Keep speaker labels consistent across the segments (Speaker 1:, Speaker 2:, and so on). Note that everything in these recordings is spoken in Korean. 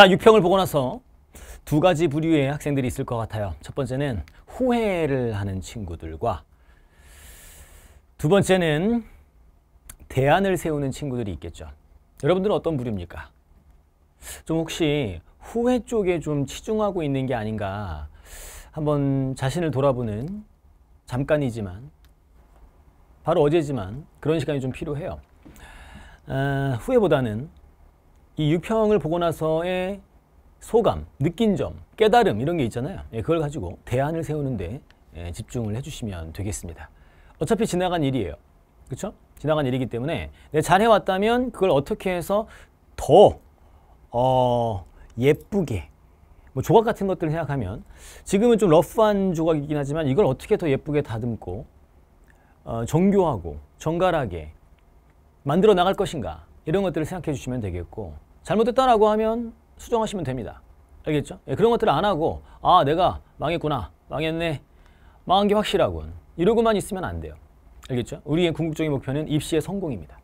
Speaker 1: 자, 6평을 보고 나서 두 가지 부류의 학생들이 있을 것 같아요. 첫 번째는 후회를 하는 친구들과 두 번째는 대안을 세우는 친구들이 있겠죠. 여러분들은 어떤 부류입니까? 좀 혹시 후회 쪽에 좀 치중하고 있는 게 아닌가 한번 자신을 돌아보는 잠깐이지만 바로 어제지만 그런 시간이 좀 필요해요. 아, 후회보다는 이 유평을 보고 나서의 소감, 느낀 점, 깨달음 이런 게 있잖아요. 예, 그걸 가지고 대안을 세우는데 예, 집중을 해주시면 되겠습니다. 어차피 지나간 일이에요. 그렇죠? 지나간 일이기 때문에 내 잘해왔다면 그걸 어떻게 해서 더 어, 예쁘게 뭐 조각 같은 것들을 생각하면 지금은 좀 러프한 조각이긴 하지만 이걸 어떻게 더 예쁘게 다듬고 어, 정교하고 정갈하게 만들어 나갈 것인가 이런 것들을 생각해 주시면 되겠고 잘못됐다라고 하면 수정하시면 됩니다. 알겠죠? 예, 그런 것들을 안 하고 아 내가 망했구나 망했네 망한 게 확실하군 이러고만 있으면 안 돼요. 알겠죠? 우리의 궁극적인 목표는 입시의 성공입니다.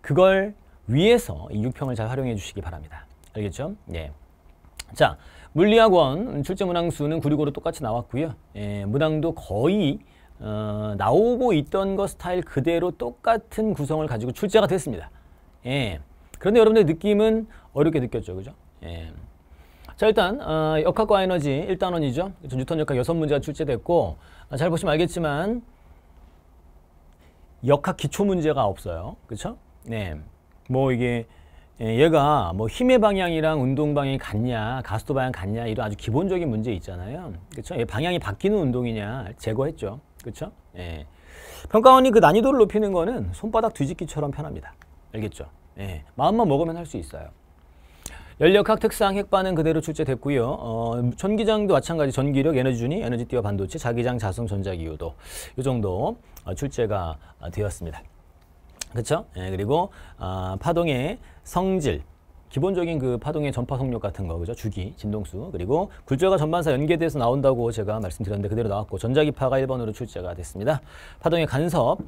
Speaker 1: 그걸 위해서 이 육평을 잘 활용해 주시기 바랍니다. 알겠죠? 예. 자, 물리학원 출제 문항수는 구리고로 똑같이 나왔고요. 예, 문항도 거의 어, 나오고 있던 것 스타일 그대로 똑같은 구성을 가지고 출제가 됐습니다. 예. 그런데 여러분들 느낌은 어렵게 느꼈죠. 그죠? 예. 자 일단 어, 역학과 에너지 1단원이죠. 뉴턴 역학 6문제가 출제됐고 아, 잘 보시면 알겠지만 역학 기초 문제가 없어요. 그렇죠? 네. 뭐 이게 예, 얘가 뭐 힘의 방향이랑 운동 방향이 같냐, 가속도 방향 같냐 이런 아주 기본적인 문제 있잖아요. 그렇죠? 방향이 바뀌는 운동이냐 제거했죠. 그렇죠? 예. 평가원이 그 난이도를 높이는 거는 손바닥 뒤집기처럼 편합니다. 알겠죠? 예, 마음만 먹으면 할 수 있어요. 연력학 특상 핵반응 그대로 출제됐고요. 어, 전기장도 마찬가지 전기력, 에너지준위, 에너지띠와 반도체, 자기장, 자성, 전자기후도 이 정도 어, 출제가 아, 되었습니다. 그렇죠? 예, 그리고 아, 파동의 성질, 기본적인 그 파동의 전파 속력 같은 거, 그죠? 주기, 진동수, 그리고 굴절과 전반사 연계돼서 나온다고 제가 말씀드렸는데 그대로 나왔고 전자기파가 1번으로 출제가 됐습니다. 파동의 간섭,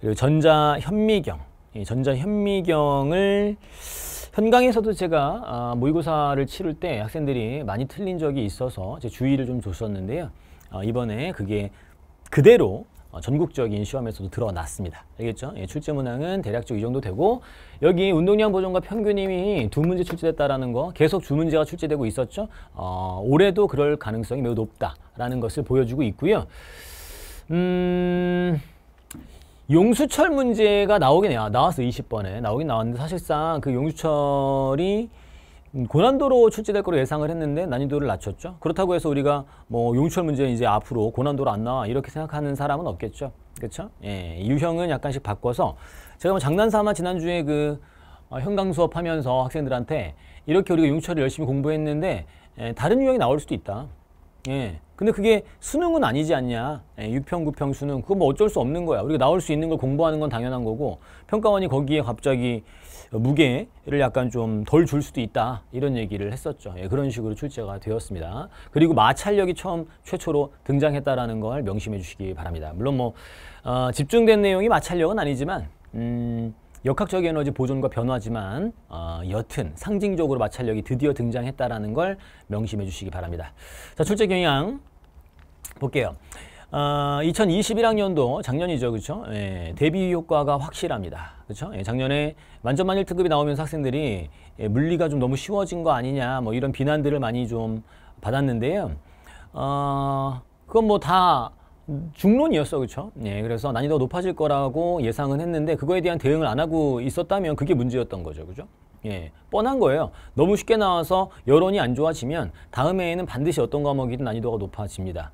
Speaker 1: 그리고 전자 현미경, 예, 전자현미경을 현강에서도 제가 아, 모의고사를 치를 때 학생들이 많이 틀린 적이 있어서 제 주의를 좀 줬었는데요. 아, 이번에 그게 그대로 어, 전국적인 시험에서도 드러났습니다. 알겠죠? 예, 출제 문항은 대략적 이 정도 되고 여기 운동량 보존과 평균임이 두 문제 출제됐다라는 거 계속 두 문제가 출제되고 있었죠. 어, 올해도 그럴 가능성이 매우 높다라는 것을 보여주고 있고요. 음... 용수철 문제가 나오긴 해요. 나왔어 20번에 나오긴 나왔는데 사실상 그 용수철이 고난도로 출제될 거로 예상을 했는데 난이도를 낮췄죠. 그렇다고 해서 우리가 뭐 용수철 문제 이제 앞으로 고난도로 안 나와 이렇게 생각하는 사람은 없겠죠. 그렇죠? 예, 유형은 약간씩 바꿔서 제가 뭐 장난삼아 지난주에 그 어, 현강 수업하면서 학생들한테 이렇게 우리가 용철을 수 열심히 공부했는데 예, 다른 유형이 나올 수도 있다. 예, 근데 그게 수능은 아니지 않냐. 예, 6평, 9평 수능. 그거 뭐 어쩔 수 없는 거야. 우리가 나올 수 있는 걸 공부하는 건 당연한 거고 평가원이 거기에 갑자기 무게를 약간 좀 덜 줄 수도 있다. 이런 얘기를 했었죠. 예, 그런 식으로 출제가 되었습니다. 그리고 마찰력이 처음 최초로 등장했다라는 걸 명심해 주시기 바랍니다. 물론 뭐 어, 집중된 내용이 마찰력은 아니지만 음, 역학적 에너지 보존과 변화지만 어, 여튼 상징적으로 마찰력이 드디어 등장했다라는 걸 명심해 주시기 바랍니다. 자, 출제 경향 볼게요. 어, 2021학년도 작년이죠. 그렇죠? 예, 대비 효과가 확실합니다. 그렇죠? 예, 작년에 만점 만일 등급이 나오면서 학생들이 예, 물리가 좀 너무 쉬워진 거 아니냐 뭐 이런 비난들을 많이 좀 받았는데요. 어, 그건 뭐 다 중론이었어. 그렇죠? 예, 그래서 난이도가 높아질 거라고 예상은 했는데 그거에 대한 대응을 안 하고 있었다면 그게 문제였던 거죠. 그렇죠? 예, 뻔한 거예요. 너무 쉽게 나와서 여론이 안 좋아지면 다음에는 반드시 어떤 과목이든 난이도가 높아집니다.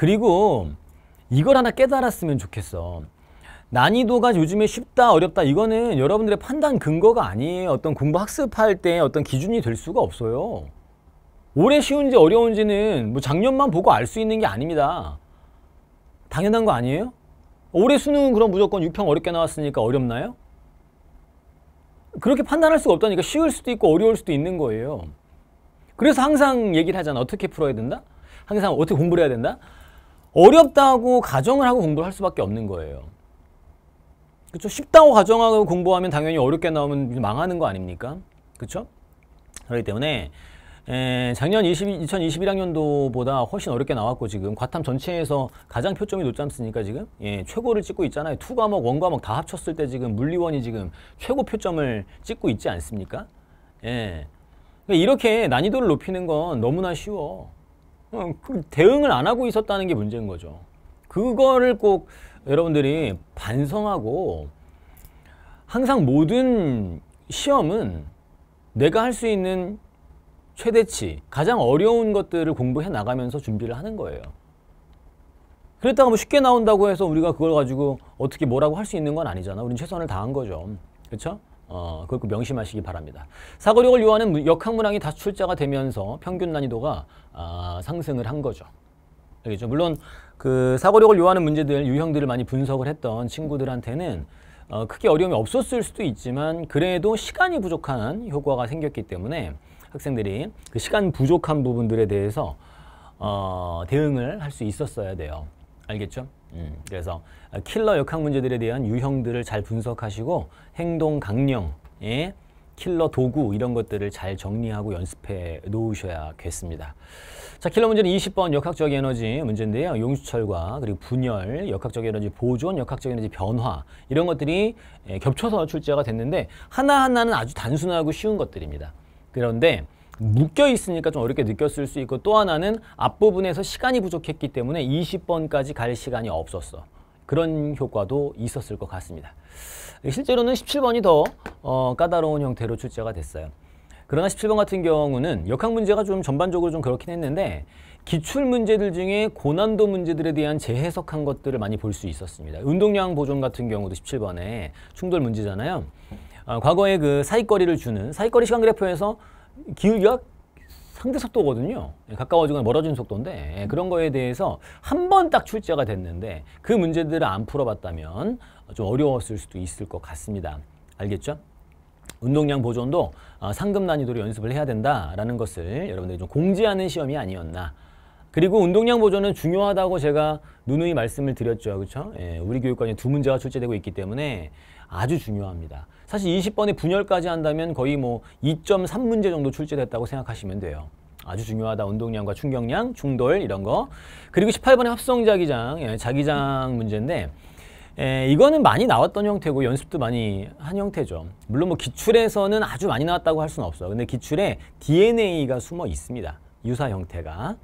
Speaker 1: 그리고 이걸 하나 깨달았으면 좋겠어. 난이도가 요즘에 쉽다 어렵다 이거는 여러분들의 판단 근거가 아니에요. 어떤 공부 학습할 때 어떤 기준이 될 수가 없어요. 올해 쉬운지 어려운지는 뭐 작년만 보고 알 수 있는 게 아닙니다. 당연한 거 아니에요? 올해 수능은 그럼 무조건 6평 어렵게 나왔으니까 어렵나요? 그렇게 판단할 수가 없다니까 쉬울 수도 있고 어려울 수도 있는 거예요. 그래서 항상 얘기를 하잖아. 어떻게 풀어야 된다? 항상 어떻게 공부를 해야 된다? 어렵다고 가정을 하고 공부를 할 수밖에 없는 거예요. 그렇죠? 쉽다고 가정하고 공부하면 당연히 어렵게 나오면 망하는 거 아닙니까? 그렇죠? 그렇기 때문에 에, 작년 20, 2021학년도보다 훨씬 어렵게 나왔고 지금 과탐 전체에서 가장 표점이 노짬스니까 지금 예, 최고를 찍고 있잖아요. 투 과목, 원 과목 다 합쳤을 때 지금 물리원이 지금 최고 표점을 찍고 있지 않습니까? 예. 그러니까 이렇게 난이도를 높이는 건 너무나 쉬워. 그 대응을 안 하고 있었다는 게 문제인 거죠. 그거를 꼭 여러분들이 반성하고 항상 모든 시험은 내가 할 수 있는 최대치, 가장 어려운 것들을 공부해 나가면서 준비를 하는 거예요. 그랬다가 뭐 쉽게 나온다고 해서 우리가 그걸 가지고 어떻게 뭐라고 할 수 있는 건 아니잖아. 우린 최선을 다한 거죠. 그렇죠? 어, 그걸 꼭 명심하시기 바랍니다. 사고력을 요하는 역학문항이 다 출제가 되면서 평균 난이도가 아, 상승을 한 거죠. 알겠죠? 물론 그 사고력을 요하는 문제들, 유형들을 많이 분석을 했던 친구들한테는 어, 크게 어려움이 없었을 수도 있지만 그래도 시간이 부족한 효과가 생겼기 때문에 학생들이 그 시간 부족한 부분들에 대해서 어, 대응을 할 수 있었어야 돼요. 알겠죠? 음, 그래서 킬러 역학 문제들에 대한 유형들을 잘 분석하시고 행동 강령, 예, 킬러 도구 이런 것들을 잘 정리하고 연습해 놓으셔야겠습니다. 자, 킬러 문제는 20번 역학적 에너지 문제인데요. 용수철과 그리고 분열, 역학적 에너지 보존, 역학적 에너지 변화 이런 것들이 예, 겹쳐서 출제가 됐는데 하나하나는 아주 단순하고 쉬운 것들입니다. 그런데 묶여 있으니까 좀 어렵게 느꼈을 수 있고 또 하나는 앞부분에서 시간이 부족했기 때문에 20번까지 갈 시간이 없었어. 그런 효과도 있었을 것 같습니다. 실제로는 17번이 더 어, 까다로운 형태로 출제가 됐어요. 그러나 17번 같은 경우는 역학 문제가 좀 전반적으로 좀 그렇긴 했는데 기출 문제들 중에 고난도 문제들에 대한 재해석한 것들을 많이 볼 수 있었습니다. 운동량 보존 같은 경우도 17번에 충돌 문제잖아요. 어, 과거에 그 사이거리를 주는 사이거리 시간 그래프에서 기울기가 상대 속도거든요. 예, 가까워지거나 멀어지는 속도인데 예, 그런 거에 대해서 한 번 딱 출제가 됐는데 그 문제들을 안 풀어봤다면 좀 어려웠을 수도 있을 것 같습니다. 알겠죠? 운동량 보존도 아, 상급 난이도로 연습을 해야 된다라는 것을 여러분들이 좀 공지하는 시험이 아니었나 그리고 운동량 보존은 중요하다고 제가 누누이 말씀을 드렸죠. 그렇죠? 예, 우리 교육과에 두 문제가 출제되고 있기 때문에 아주 중요합니다. 사실 20번의 분열까지 한다면 거의 뭐 2.3문제 정도 출제됐다고 생각하시면 돼요. 아주 중요하다. 운동량과 충격량, 충돌 이런 거. 그리고 18번의 합성 자기장, 예, 자기장 문제인데 에, 예, 이거는 많이 나왔던 형태고 연습도 많이 한 형태죠. 물론 뭐 기출에서는 아주 많이 나왔다고 할 수는 없어요. 근데 기출에 DNA가 숨어 있습니다. 유사 형태가.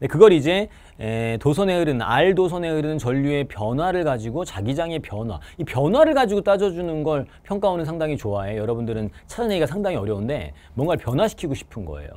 Speaker 1: 근데 그걸 이제 에, 도선에 흐르는 R 도선에 흐르는 전류의 변화를 가지고 자기장의 변화 이 변화를 가지고 따져주는 걸 평가원은 상당히 좋아해 여러분들은 찾아내기가 상당히 어려운데 뭔가를 변화시키고 싶은 거예요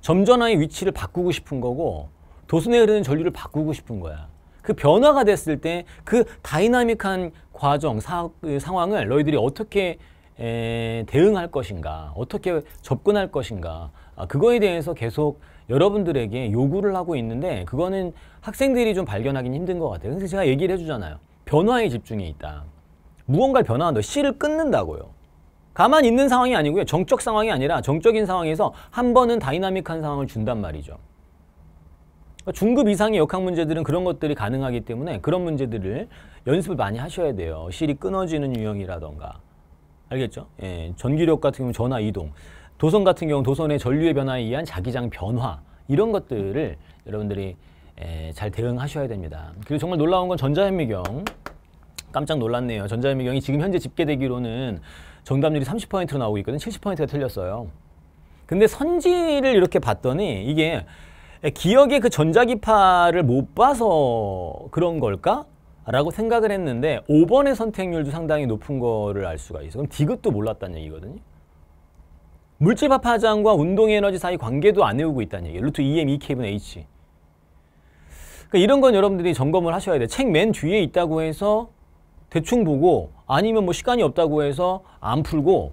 Speaker 1: 점전화의 위치를 바꾸고 싶은 거고 도선에 흐르는 전류를 바꾸고 싶은 거야 그 변화가 됐을 때 그 다이나믹한 과정 사, 그 상황을 너희들이 어떻게 에, 대응할 것인가 어떻게 접근할 것인가 아, 그거에 대해서 계속 여러분들에게 요구를 하고 있는데 그거는 학생들이 좀 발견하기는 힘든 것 같아요. 그래서 제가 얘기를 해주잖아요. 변화에 집중해 있다. 무언가를 변화한다. 씨를 끊는다고요. 가만 있는 상황이 아니고요. 정적 상황이 아니라 정적인 상황에서 한 번은 다이나믹한 상황을 준단 말이죠. 그러니까 중급 이상의 역학 문제들은 그런 것들이 가능하기 때문에 그런 문제들을 연습을 많이 하셔야 돼요. 실이 끊어지는 유형이라던가. 알겠죠? 예, 전기력 같은 경우 전화 이동. 도선 같은 경우 도선의 전류의 변화에 의한 자기장 변화 이런 것들을 여러분들이 에, 잘 대응하셔야 됩니다. 그리고 정말 놀라운 건 전자현미경 깜짝 놀랐네요. 전자현미경이 지금 현재 집계되기로는 정답률이 30%로 나오고 있거든 70%가 틀렸어요. 근데 선지를 이렇게 봤더니 이게 기억의 그 전자기파를 못 봐서 그런 걸까? 라고 생각을 했는데 5번의 선택률도 상당히 높은 거를 알 수가 있어요. 그럼 디귿도 몰랐다는 얘기거든요. 물질파 파장과 운동 에너지 사이 관계도 안 외우고 있다는 얘기 루트 2m, e 2k분 e h. 그러니까 이런 건 여러분들이 점검을 하셔야 돼. 책 맨 뒤에 있다고 해서 대충 보고 아니면 뭐 시간이 없다고 해서 안 풀고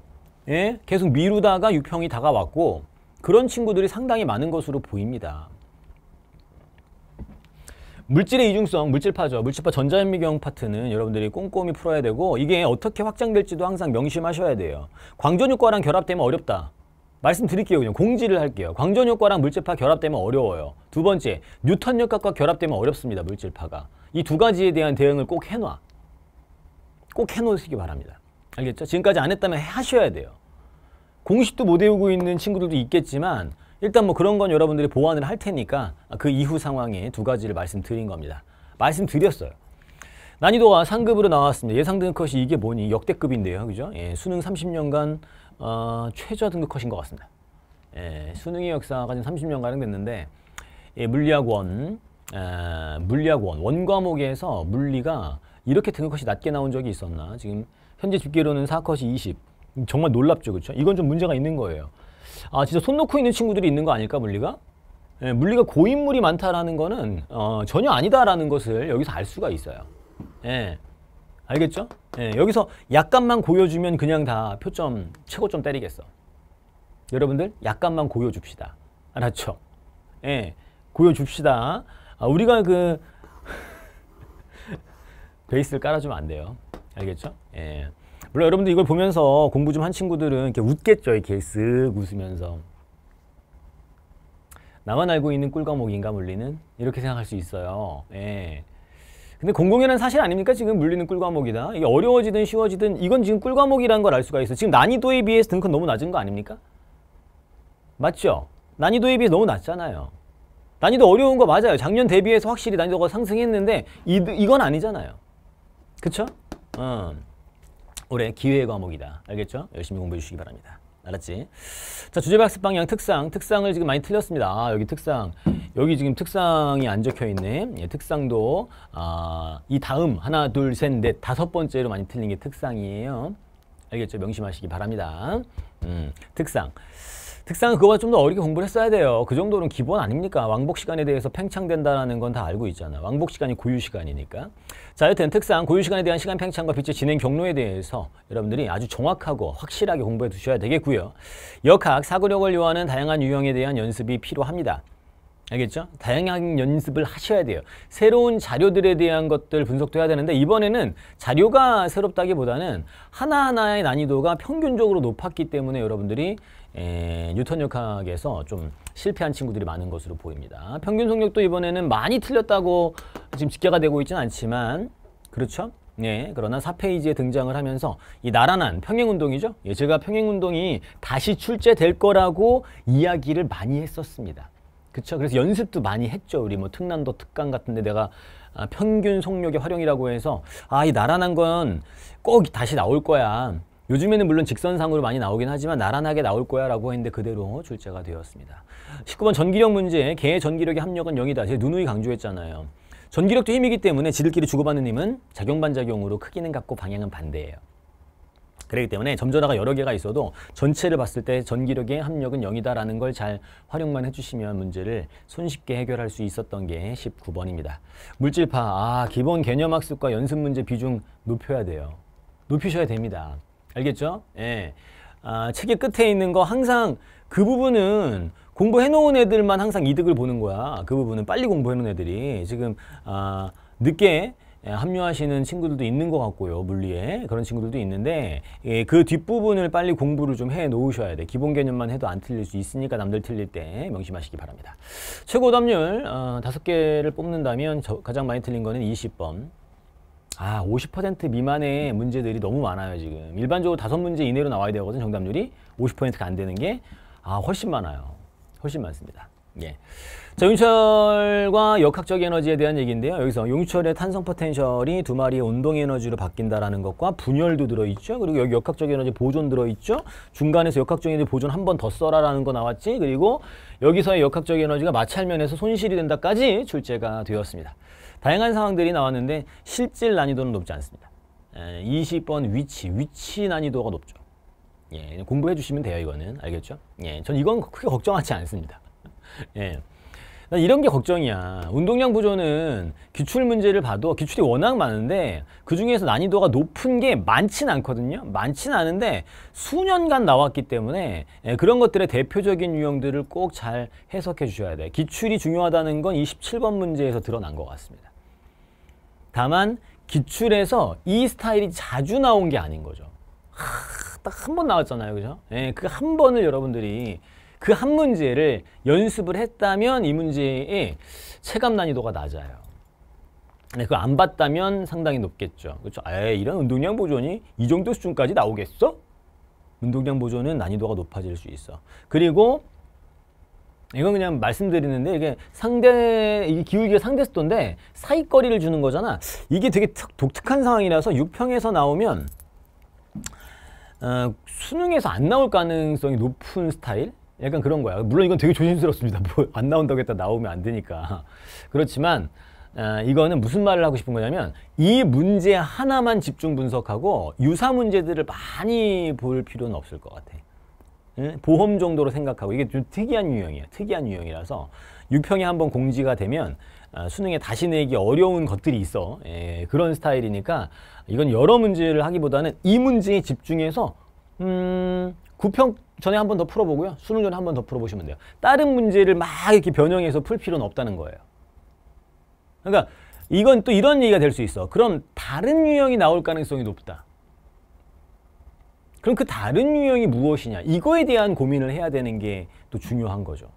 Speaker 1: 예? 계속 미루다가 유평이 다가왔고 그런 친구들이 상당히 많은 것으로 보입니다. 물질의 이중성, 물질파죠. 물질파 전자현미경 파트는 여러분들이 꼼꼼히 풀어야 되고 이게 어떻게 확장될지도 항상 명심하셔야 돼요. 광전효과랑 결합되면 어렵다. 말씀드릴게요. 그냥 공지를 할게요. 광전효과랑 물질파 결합되면 어려워요. 두 번째, 뉴턴역학과 결합되면 어렵습니다. 물질파가. 이 두 가지에 대한 대응을 꼭 해놔. 꼭 해놓으시기 바랍니다. 알겠죠? 지금까지 안 했다면 하셔야 돼요. 공식도 못 외우고 있는 친구들도 있겠지만 일단 뭐 그런 건 여러분들이 보완을 할 테니까 그 이후 상황에 두 가지를 말씀드린 겁니다. 말씀드렸어요. 난이도가 상급으로 나왔습니다. 예상 등급컷이 이게 뭐니? 역대급인데요. 그죠? 예, 수능 30년간 어, 최저 등급컷인 것 같습니다. 예, 수능의 역사가 지금 30년가량 됐는데 예, 물리학 원, 에, 아, 물리학 원, 원 과목에서 물리가 이렇게 등급컷이 낮게 나온 적이 있었나? 지금 현재 집계로는 4컷이 20. 정말 놀랍죠. 그렇죠? 이건 좀 문제가 있는 거예요. 아 진짜 손 놓고 있는 친구들이 있는 거 아닐까 물리가? 예, 물리가 고인물이 많다라는 거는 어, 전혀 아니다라는 것을 여기서 알 수가 있어요. 예. 알겠죠? 예, 여기서 약간만 고여주면 그냥 다 표점, 최고점 때리겠어. 여러분들 약간만 고여줍시다. 알았죠? 예, 고여줍시다. 아, 우리가 그 베이스를 깔아주면 안 돼요. 알겠죠? 예. 물론 여러분들 이걸 보면서 공부 좀 한 친구들은 이렇게 웃겠죠. 이렇게 쓱 웃으면서. 나만 알고 있는 꿀 과목인가 물리는? 이렇게 생각할 수 있어요. 예. 근데 공공연한 사실 아닙니까? 지금 물리는 꿀 과목이다. 이게 어려워지든 쉬워지든 이건 지금 꿀 과목이라는 걸 알 수가 있어. 지금 난이도에 비해서 등급 너무 낮은 거 아닙니까? 맞죠? 난이도에 비해 너무 낮잖아요. 난이도 어려운 거 맞아요. 작년 대비해서 확실히 난이도가 상승했는데 이, 이건 아니잖아요. 그쵸? 음. 올해 기회 과목이다. 알겠죠? 열심히 공부해 주시기 바랍니다. 알았지? 자, 주제박습 방향 특상. 특상을 지금 많이 틀렸습니다. 아, 여기 특상. 여기 지금 특상이 안 적혀 있네. 예, 특상도 아, 이 다음 하나, 둘, 셋, 넷 다섯 번째로 많이 틀린 게 특상이에요. 알겠죠? 명심하시기 바랍니다. 음, 특상. 특상은 그거보다 좀 더 어렵게 공부를 했어야 돼요. 그 정도는 기본 아닙니까? 왕복 시간에 대해서 팽창된다는 건 다 알고 있잖아. 왕복 시간이 고유 시간이니까. 자, 여튼 특상 고유 시간에 대한 시간 팽창과 빛의 진행 경로에 대해서 여러분들이 아주 정확하고 확실하게 공부해 두셔야 되겠고요. 역학, 사고력을 요하는 다양한 유형에 대한 연습이 필요합니다. 알겠죠? 다양한 연습을 하셔야 돼요. 새로운 자료들에 대한 것들 분석도 해야 되는데 이번에는 자료가 새롭다기보다는 하나하나의 난이도가 평균적으로 높았기 때문에 여러분들이 에, 예, 뉴턴 역학에서 좀 실패한 친구들이 많은 것으로 보입니다. 평균 속력도 이번에는 많이 틀렸다고 지금 집계가 되고 있지는 않지만 그렇죠? 예, 그러나 4페이지에 등장을 하면서 이 나란한 평행운동이죠. 예, 제가 평행운동이 다시 출제될 거라고 이야기를 많이 했었습니다. 그렇죠? 그래서 연습도 많이 했죠. 우리 뭐 특난도 특강 같은데 내가 아, 평균 속력의 활용이라고 해서 아, 이 나란한 건 꼭 다시 나올 거야. 요즘에는 물론 직선상으로 많이 나오긴 하지만 나란하게 나올 거야 라고 했는데 그대로 출제가 되었습니다. 19번 전기력 문제 개의 전기력의 합력은 0이다. 제가 누누이 강조했잖아요. 전기력도 힘이기 때문에 지들끼리 주고받는 힘은 작용반작용으로 크기는 같고 방향은 반대예요. 그렇기 때문에 점전화가 여러 개가 있어도 전체를 봤을 때 전기력의 합력은 0이다라는 걸 잘 활용만 해주시면 문제를 손쉽게 해결할 수 있었던 게 19번입니다. 물질파, 아 기본 개념학습과 연습 문제 비중 높여야 돼요. 높이셔야 됩니다. 알겠죠? 예. 아, 책의 끝에 있는 거 항상 그 부분은 공부해 놓은 애들만 항상 이득을 보는 거야. 그 부분은 빨리 공부해 놓은 애들이 지금 아, 늦게 예, 합류하시는 친구들도 있는 것 같고요. 물리에 그런 친구들도 있는데 예, 그 뒷부분을 빨리 공부를 좀 해 놓으셔야 돼. 기본 개념만 해도 안 틀릴 수 있으니까 남들 틀릴 때 명심하시기 바랍니다. 최고 답률 어, 다섯 개를 뽑는다면 저, 가장 많이 틀린 거는 20번. 아, 50% 미만의 문제들이 너무 많아요, 지금. 일반적으로 다섯 문제 이내로 나와야 되거든, 정답률이. 50%가 안 되는 게, 아, 훨씬 많아요. 훨씬 많습니다. 예. 자, 용철과 역학적 에너지에 대한 얘기인데요. 여기서 용철의 탄성 포텐셜이 두 마리의 운동 에너지로 바뀐다라는 것과 분열도 들어있죠. 그리고 여기 역학적 에너지 보존 들어있죠. 중간에서 역학적 에너지 보존 한 번 더 써라라는 거 나왔지. 그리고 여기서의 역학적 에너지가 마찰면에서 손실이 된다까지 출제가 되었습니다. 다양한 상황들이 나왔는데 실질 난이도는 높지 않습니다. 20번 예, 위치, 위치 난이도가 높죠. 예, 공부해 주시면 돼요, 이거는. 알겠죠? 예, 전 이건 크게 걱정하지 않습니다. 예. 이런 게 걱정이야. 운동량 보조는 기출 문제를 봐도 기출이 워낙 많은데 그 중에서 난이도가 높은 게 많진 않거든요. 많진 않은데 수년간 나왔기 때문에 예, 그런 것들의 대표적인 유형들을 꼭 잘 해석해 주셔야 돼. 기출이 중요하다는 건2 7번 문제에서 드러난 것 같습니다. 다만 기출에서 이 스타일이 자주 나온 게 아닌 거죠. 딱 한 번 나왔잖아요. 그죠? 예, 그 한 번을 여러분들이 그한 문제를 연습을 했다면 이 문제의 체감 난이도가 낮아요. 근 네, 그걸 안 봤다면 상당히 높겠죠. 그렇죠? 에이, 이런 운동량 보존이 이 정도 수준까지 나오겠어? 운동량 보존은 난이도가 높아질 수 있어. 그리고 이건 그냥 말씀드리는데 이게 상대 이게 기울기가 상대 속도인데 사이거리를 주는 거잖아. 이게 되게 특, 독특한 상황이라서 육평에서 나오면 어, 수능에서 안 나올 가능성이 높은 스타일 약간 그런 거야. 물론 이건 되게 조심스럽습니다. 뭐 안 나온다고 했다 나오면 안 되니까. 그렇지만 어, 이거는 무슨 말을 하고 싶은 거냐면 이 문제 하나만 집중 분석하고 유사 문제들을 많이 볼 필요는 없을 것 같아. 응? 예? 보험 정도로 생각하고 이게 좀 특이한 유형이야. 특이한 유형이라서 유평이 한번 공지가 되면 어, 수능에 다시 내기 어려운 것들이 있어. 예, 그런 스타일이니까 이건 여러 문제를 하기보다는 이 문제에 집중해서 음... 9평 전에 한 번 더 풀어보고요. 수능 전에 한 번 더 풀어보시면 돼요. 다른 문제를 막 이렇게 변형해서 풀 필요는 없다는 거예요. 그러니까 이건 또 이런 얘기가 될 수 있어. 그럼 다른 유형이 나올 가능성이 높다. 그럼 그 다른 유형이 무엇이냐. 이거에 대한 고민을 해야 되는 게 또 중요한 거죠.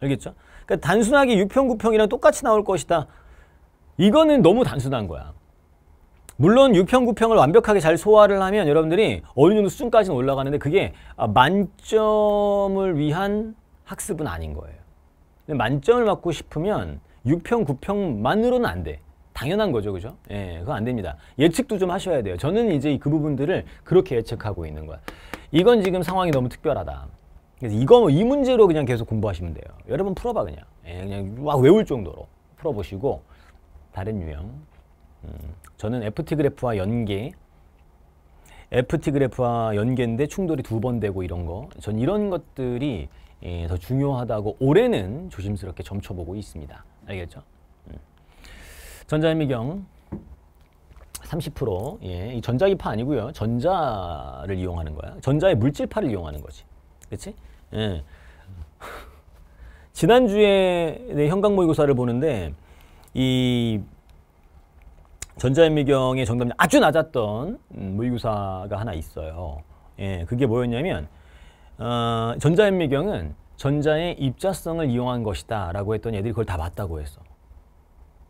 Speaker 1: 알겠죠? 그러니까 단순하게 6평, 9평이랑 똑같이 나올 것이다. 이거는 너무 단순한 거야. 물론 6평, 9평을 완벽하게 잘 소화를 하면 여러분들이 어느 정도 수준까지는 올라가는데 그게 아, 만점을 위한 학습은 아닌 거예요. 만점을 맞고 싶으면 6평, 9평만으로는 안 돼. 당연한 거죠, 그죠? 예, 그거 안 됩니다. 예측도 좀 하셔야 돼요. 저는 이제 그 부분들을 그렇게 예측하고 있는 거야. 이건 지금 상황이 너무 특별하다. 그래서 이거 이 문제로 그냥 계속 공부하시면 돼요. 여러 분 풀어봐 그냥. 예, 그냥 막 외울 정도로 풀어보시고 다른 유형. 저는 FT 그래프와 연계 FT 그래프와 연계인데 충돌이 두 번 되고 이런 거. 전 이런 것들이 예, 더 중요하다고 올해는 조심스럽게 점쳐보고 있습니다. 알겠죠? 음. 전자현미경 30% 예, 전자기파 아니고요. 전자를 이용하는 거야. 전자의 물질파를 이용하는 거지. 그렇 예. 지난주에 네, 현강 모의고사를 보는데 이 전자현미경의 정답이 아주 낮았던 모의고사가 음, 하나 있어요. 예, 그게 뭐였냐면 어, 전자현미경은 전자의 입자성을 이용한 것이다 라고 했더 애들이 그걸 다 맞다고 했어.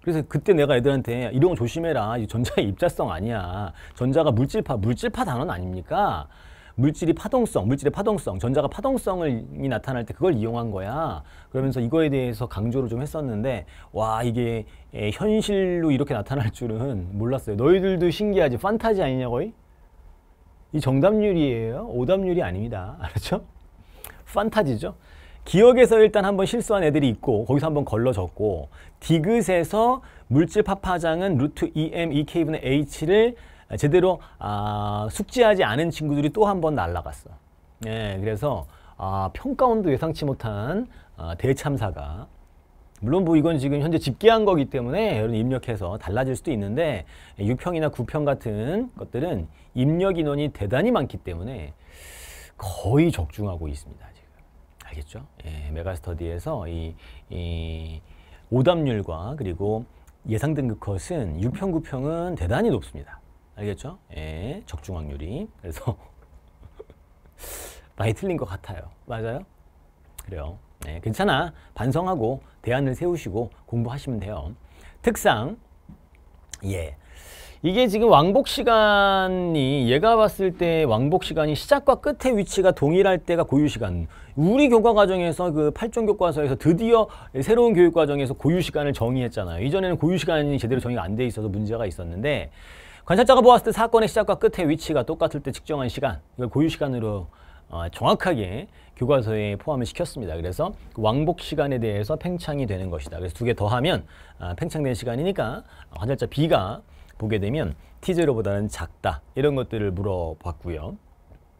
Speaker 1: 그래서 그때 내가 애들한테 이런 거 조심해라. 전자의 입자성 아니야. 전자가 물질파, 물질파 단어 아닙니까? 물질이 파동성, 물질의 파동성, 전자가 파동성이 나타날 때 그걸 이용한 거야. 그러면서 이거에 대해서 강조를 좀 했었는데 와 이게 현실로 이렇게 나타날 줄은 몰랐어요. 너희들도 신기하지? 판타지 아니냐 고의이 정답률이에요. 오답률이 아닙니다. 알았죠? 판타지죠. 기억에서 일단 한번 실수한 애들이 있고 거기서 한번 걸러졌고 디귿에서 물질 파파장은 루트 EM, EK분의 H를 제대로 아, 숙지하지 않은 친구들이 또 한 번날아갔어 예, 그래서 아, 평가원도 예상치 못한 아, 대참사가 물론 뭐 이건 지금 현재 집계한 거기 때문에 여러분 입력해서 달라질 수도 있는데 6평이나 9평 같은 것들은 입력 인원이 대단히 많기 때문에 거의 적중하고 있습니다. 지금 알겠죠? 예, 메가스터디에서 이, 이 오답률과 그리고 예상 등급 컷은 6평, 9평은 대단히 높습니다. 알겠죠? 예, 적중 확률이. 그래서 많이 틀린 것 같아요. 맞아요? 그래요. 예, 괜찮아. 반성하고 대안을 세우시고 공부하시면 돼요. 특상. 예. 이게 지금 왕복 시간이 얘가 봤을 때 왕복 시간이 시작과 끝의 위치가 동일할 때가 고유 시간. 우리 교과 과정에서 그 8종 교과서에서 드디어 새로운 교육 과정에서 고유 시간을 정의했잖아요. 이전에는 고유 시간이 제대로 정의가 안 돼 있어서 문제가 있었는데 관찰자가 보았을 때 사건의 시작과 끝의 위치가 똑같을 때 측정한 시간, 이걸 고유 시간으로 어, 정확하게 교과서에 포함을 시켰습니다. 그래서 왕복 시간에 대해서 팽창이 되는 것이다. 그래서 두 개 더하면 아, 팽창된 시간이니까 관찰자 B가 보게 되면 T0보다는 작다. 이런 것들을 물어봤고요.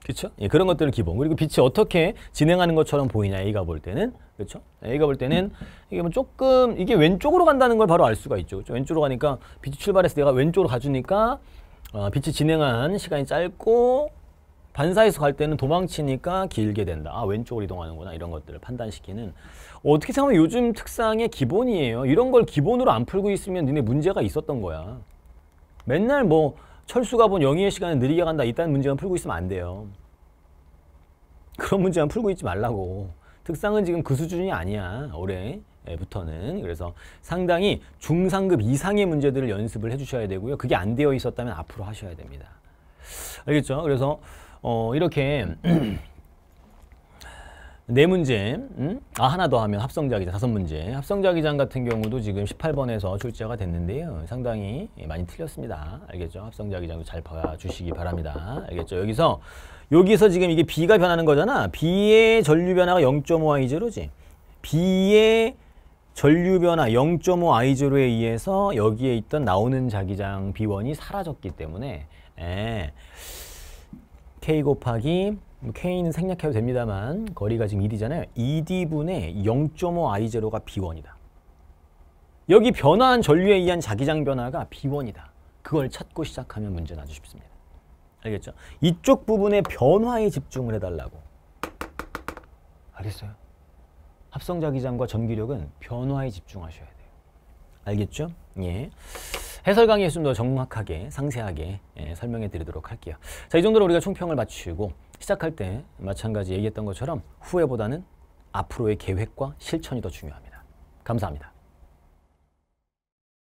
Speaker 1: 그렇죠? 예, 그런 것들을 기본. 그리고 빛이 어떻게 진행하는 것처럼 보이냐 A가 볼 때는 그렇죠? A가 볼 때는 이게 뭐 조금 이게 왼쪽으로 간다는 걸 바로 알 수가 있죠. 그렇죠? 왼쪽으로 가니까 빛이 출발해서 내가 왼쪽으로 가주니까 어, 빛이 진행한 시간이 짧고 반사해서 갈 때는 도망치니까 길게 된다. 아, 왼쪽으로 이동하는구나. 이런 것들을 판단시키는. 어떻게 생각하면 요즘 특상의 기본이에요. 이런 걸 기본으로 안 풀고 있으면 니네 문제가 있었던 거야. 맨날 뭐 철수가 본 영희의 시간을 느리게 간다. 이딴 문제만 풀고 있으면 안 돼요. 그런 문제만 풀고 있지 말라고. 특상은 지금 그 수준이 아니야. 올해. 예, 부터는 그래서 상당히 중상급 이상의 문제들을 연습을 해주셔야 되고요. 그게 안 되어 있었다면 앞으로 하셔야 됩니다. 알겠죠? 그래서 어, 이렇게 네 문제, 음? 아 하나 더 하면 합성자 기장 다섯 문제. 합성자 기장 같은 경우도 지금 18번에서 출제가 됐는데요. 상당히 많이 틀렸습니다. 알겠죠? 합성자 기장도 잘 봐주시기 바랍니다. 알겠죠? 여기서 여기서 지금 이게 B가 변하는 거잖아. B의 전류 변화가 0.5i 제로지. B의 전류 변화 0.5i 제로에 의해서 여기에 있던 나오는 자기장 B1이 사라졌기 때문에 에, 예. K 곱하기 K는 뭐 생략해도 됩니다만 거리가 지금 1이잖아요. 2D분의 0.5I0가 B1이다. 여기 변화한 전류에 의한 자기장 변화가 B1이다. 그걸 찾고 시작하면 문제는 아주 쉽습니다. 알겠죠? 이쪽 부분의 변화에 집중을 해달라고. 알겠어요? 합성자기장과 전기력은 변화에 집중하셔야 돼요. 알겠죠? 예. 해설 강의에 좀 더 정확하게 상세하게 예, 설명해 드리도록 할게요. 자, 이 정도로 우리가 총평을 마치고 시작할 때 마찬가지 얘기했던 것처럼 후회보다는 앞으로의 계획과 실천이 더 중요합니다. 감사합니다.